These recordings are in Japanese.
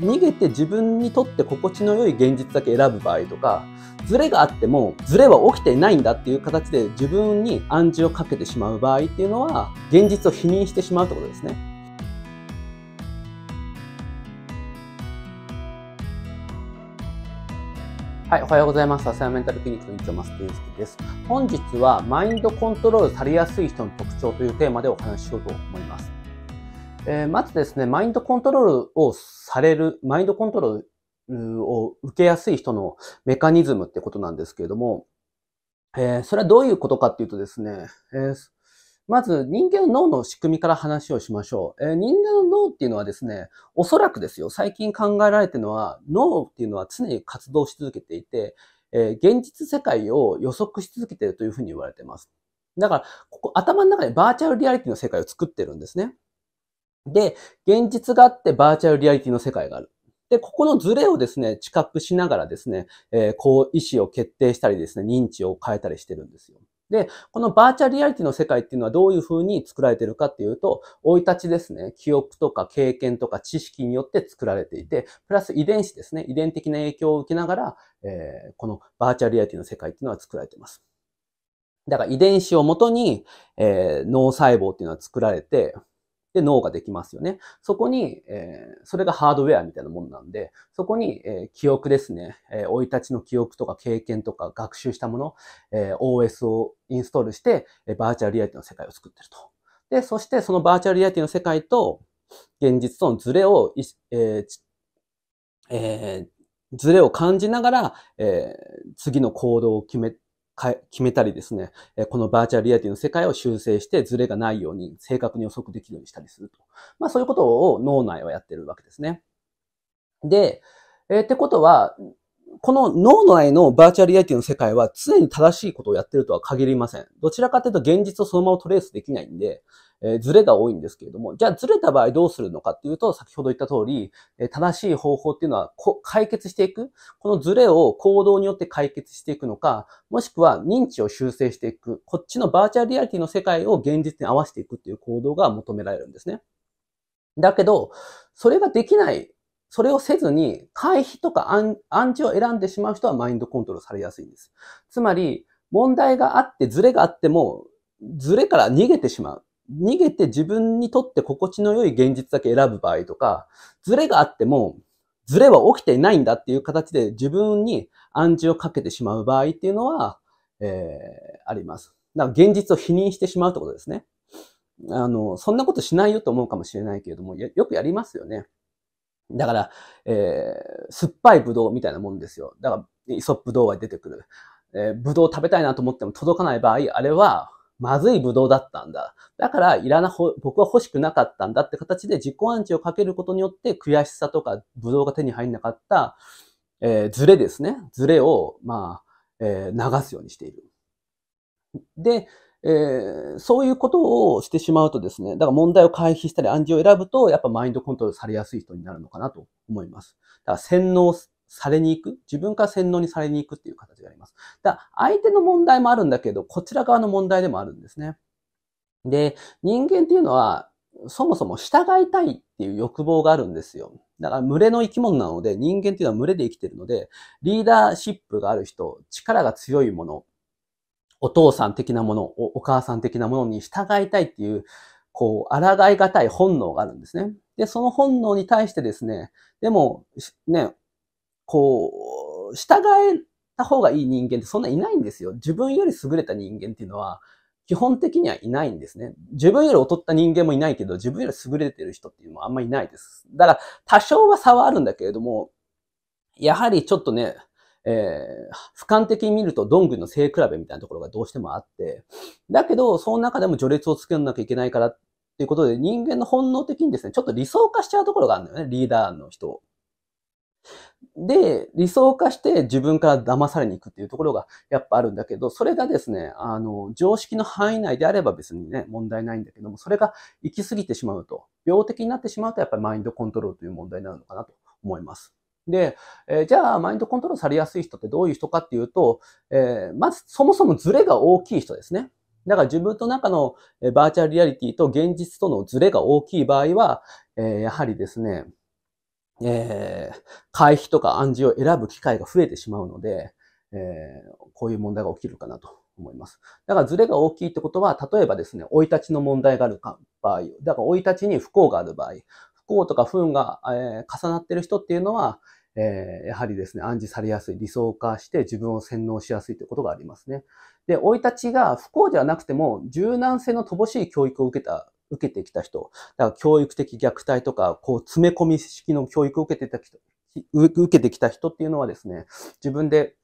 逃げて自分にとって心地の良い現実だけ選ぶ場合とか、ズレがあっても、ズレは起きていないんだっていう形で自分に暗示をかけてしまう場合っていうのは、現実を否認してしまうってことですね。はい、おはようございます。アサメンタルクリニックの院長、マススケです。本日は、マインドコントロールされやすい人の特徴というテーマでお話ししようと思います。えー、まずですね、マインドコントロールをされる、マインドコントロールを受けやすい人のメカニズムってことなんですけれども、えー、それはどういうことかっていうとですね、えー、まず人間の脳の仕組みから話をしましょう、えー、人間の脳っていうのはですね、おそらくですよ、最近考えられてるのは、脳っていうのは常に活動し続けていて、えー、現実世界を予測し続けているというふうに言われています。だから、ここ頭の中でバーチャルリアリティの世界を作ってるんですね。で、現実があってバーチャルリアリティの世界がある。で、ここのズレをですね、知覚しながらですね、えー、こう意思を決定したりですね、認知を変えたりしてるんですよ。で、このバーチャルリアリティの世界っていうのはどういうふうに作られてるかっていうと、生い立ちですね、記憶とか経験とか知識によって作られていて、プラス遺伝子ですね、遺伝的な影響を受けながら、えー、このバーチャルリアリティの世界っていうのは作られてます。だから遺伝子をもとに、えー、脳細胞っていうのは作られて、で、脳ができますよね。そこに、えー、それがハードウェアみたいなもんなんで、そこに、えー、記憶ですね、えー、い立ちの記憶とか経験とか学習したもの、えー、OS をインストールして、えー、バーチャルリアリティの世界を作ってると。で、そしてそのバーチャルリアリティの世界と現実とのズレを、えーえー、ズレを感じながら、えー、次の行動を決め、決めたりですね、このバーチャルリアリティの世界を修正してズレがないように正確に予測できるようにしたりすると。まあそういうことを脳内はやってるわけですね。で、えー、ってことは、この脳の内のバーチャルリアリティの世界は常に正しいことをやってるとは限りません。どちらかというと現実をそのままトレースできないんで、えー、ズレが多いんですけれども、じゃあズレた場合どうするのかっていうと、先ほど言った通り、えー、正しい方法っていうのは解決していく。このズレを行動によって解決していくのか、もしくは認知を修正していく。こっちのバーチャルリアリティの世界を現実に合わせていくっていう行動が求められるんですね。だけど、それができないそれをせずに回避とか暗示を選んでしまう人はマインドコントロールされやすいんです。つまり、問題があって、ズレがあっても、ズレから逃げてしまう。逃げて自分にとって心地の良い現実だけ選ぶ場合とか、ズレがあっても、ズレは起きていないんだっていう形で自分に暗示をかけてしまう場合っていうのは、えー、あります。だから現実を否認してしまうってことですね。あの、そんなことしないよと思うかもしれないけれども、よくやりますよね。だから、えー、酸っぱいブドウみたいなもんですよ。だから、イソップ動画出てくる。えー、ブドウ食べたいなと思っても届かない場合、あれは、まずいブドウだったんだ。だから、いらな僕は欲しくなかったんだって形で自己暗示をかけることによって、悔しさとか、ブドウが手に入んなかった、えー、ズレですね。ズレを、まあ、えー、流すようにしている。で、えー、そういうことをしてしまうとですね、だから問題を回避したり暗示を選ぶと、やっぱマインドコントロールされやすい人になるのかなと思います。だから洗脳されに行く自分から洗脳にされに行くっていう形があります。だから相手の問題もあるんだけど、こちら側の問題でもあるんですね。で、人間っていうのは、そもそも従いたいっていう欲望があるんですよ。だから群れの生き物なので、人間っていうのは群れで生きてるので、リーダーシップがある人、力が強いもの、お父さん的なもの、お母さん的なものに従いたいっていう、こう、抗いがたい本能があるんですね。で、その本能に対してですね、でも、ね、こう、従えた方がいい人間ってそんないないんですよ。自分より優れた人間っていうのは、基本的にはいないんですね。自分より劣った人間もいないけど、自分より優れてる人っていうのもあんまりいないです。だから、多少は差はあるんだけれども、やはりちょっとね、えー、俯瞰的に見るとどんぐりの性比べみたいなところがどうしてもあって、だけど、その中でも序列をつけなきゃいけないからっていうことで、人間の本能的にですね、ちょっと理想化しちゃうところがあるんだよね、リーダーの人を。で、理想化して自分から騙されに行くっていうところがやっぱあるんだけど、それがですね、あの、常識の範囲内であれば別にね、問題ないんだけども、それが行き過ぎてしまうと、病的になってしまうと、やっぱりマインドコントロールという問題になるのかなと思います。で、えー、じゃあ、マインドコントロールされやすい人ってどういう人かっていうと、えー、まず、そもそもズレが大きい人ですね。だから自分の中のバーチャルリアリティと現実とのズレが大きい場合は、えー、やはりですね、えー、回避とか暗示を選ぶ機会が増えてしまうので、えー、こういう問題が起きるかなと思います。だからズレが大きいってことは、例えばですね、追い立ちの問題がある場合、だから追い立ちに不幸がある場合、不幸とか不運が、え重なってる人っていうのは、えやはりですね、暗示されやすい、理想化して自分を洗脳しやすいということがありますね。で、生い立ちが不幸ではなくても、柔軟性の乏しい教育を受けた、受けてきた人、だから教育的虐待とか、こう、詰め込み式の教育を受けてた人、受けてきた人っていうのはですね、自分で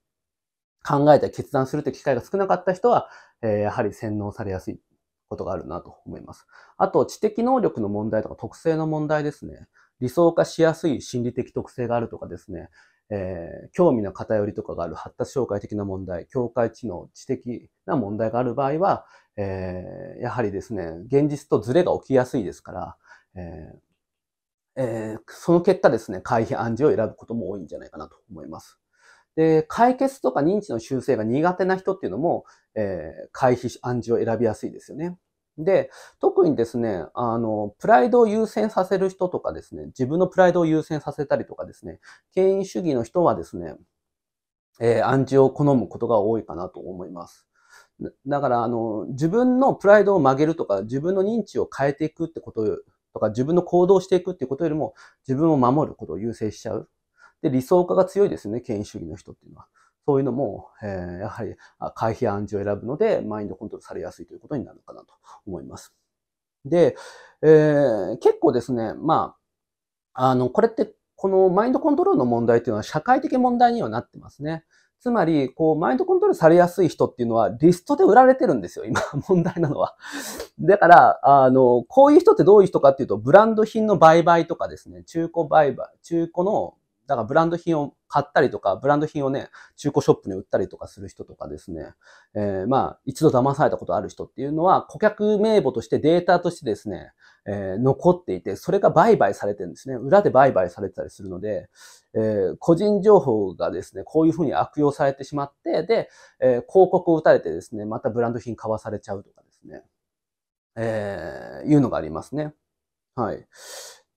考えた決断するという機会が少なかった人は、えやはり洗脳されやすいことがあるなと思います。あと、知的能力の問題とか特性の問題ですね。理想化しやすい心理的特性があるとかですね。えー、興味の偏りとかがある発達障害的な問題、境界知能、知的な問題がある場合は、えー、やはりですね、現実とズレが起きやすいですから、えーえー、その結果ですね、回避暗示を選ぶことも多いんじゃないかなと思います。で、解決とか認知の修正が苦手な人っていうのも、えー、回避暗示を選びやすいですよね。で、特にですね、あの、プライドを優先させる人とかですね、自分のプライドを優先させたりとかですね、権威主義の人はですね、えー、暗示を好むことが多いかなと思います。だから、あの、自分のプライドを曲げるとか、自分の認知を変えていくってこととか、自分の行動していくってことよりも、自分を守ることを優先しちゃう。で、理想化が強いですね、権威主義の人っていうのは。そういうのも、えー、やはり回避暗示を選ぶので、マインドコントロールされやすいということになるのかなと思います。で、えー、結構ですね、まあ、あの、これって、このマインドコントロールの問題っていうのは社会的問題にはなってますね。つまり、こう、マインドコントロールされやすい人っていうのは、リストで売られてるんですよ、今、問題なのは。だから、あの、こういう人ってどういう人かっていうと、ブランド品の売買とかですね、中古売買、中古のだからブランド品を買ったりとか、ブランド品をね、中古ショップに売ったりとかする人とかですね、えー、まあ、一度騙されたことある人っていうのは、顧客名簿としてデータとしてですね、えー、残っていて、それが売買されてるんですね。裏で売買されてたりするので、えー、個人情報がですね、こういうふうに悪用されてしまって、で、えー、広告を打たれてですね、またブランド品買わされちゃうとかですね、えー、いうのがありますね。はい。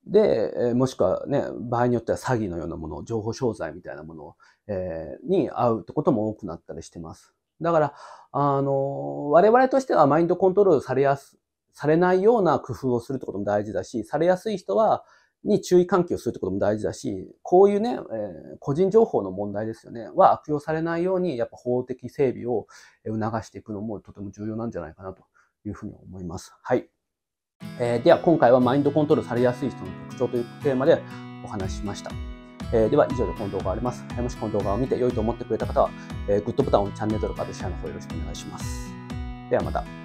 で、もしくはね、場合によっては詐欺のようなもの、情報商材みたいなもの、えー、に合うってことも多くなったりしてます。だから、あの、我々としてはマインドコントロールされやす、されないような工夫をするってことも大事だし、されやすい人は、に注意喚起をするってことも大事だし、こういうね、えー、個人情報の問題ですよね、は悪用されないように、やっぱ法的整備を促していくのもとても重要なんじゃないかなというふうに思います。はい。えー、では今回はマインドコントロールされやすい人の特徴というテーマでお話ししました。えー、では以上でこの動画があります。もしこの動画を見て良いと思ってくれた方は、えー、グッドボタンをチャンネル登録、あとシェアの方よろしくお願いします。ではまた。